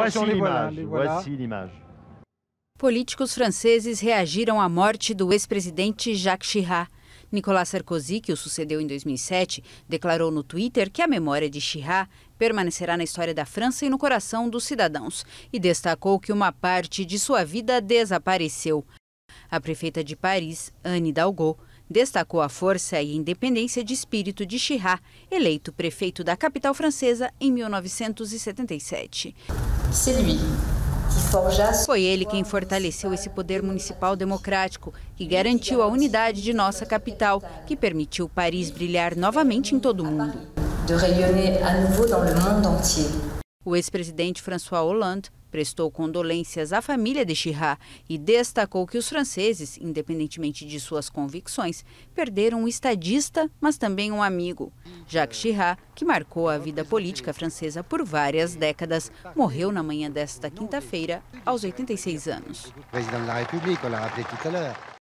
Voici l'image. Voici l'image. Políticos franceses reagiram à morte do ex-presidente Jacques Chirac. Nicolas Sarkozy, que o sucedeu em 2007, declarou no Twitter que a memória de Chirac permanecerá na história da França e no coração dos cidadãos e destacou que uma parte de sua vida desapareceu. A prefeita de Paris, Anne Hidalgo, Destacou a força e independência de espírito de Chirac, eleito prefeito da capital francesa em 1977. Foi ele quem fortaleceu esse poder municipal democrático, que garantiu a unidade de nossa capital, que permitiu Paris brilhar novamente em todo o mundo. O ex-presidente François Hollande prestou condolências à família de Chirac e destacou que os franceses, independentemente de suas convicções, perderam um estadista, mas também um amigo. Jacques Chirac, que marcou a vida política francesa por várias décadas, morreu na manhã desta quinta-feira, aos 86 anos.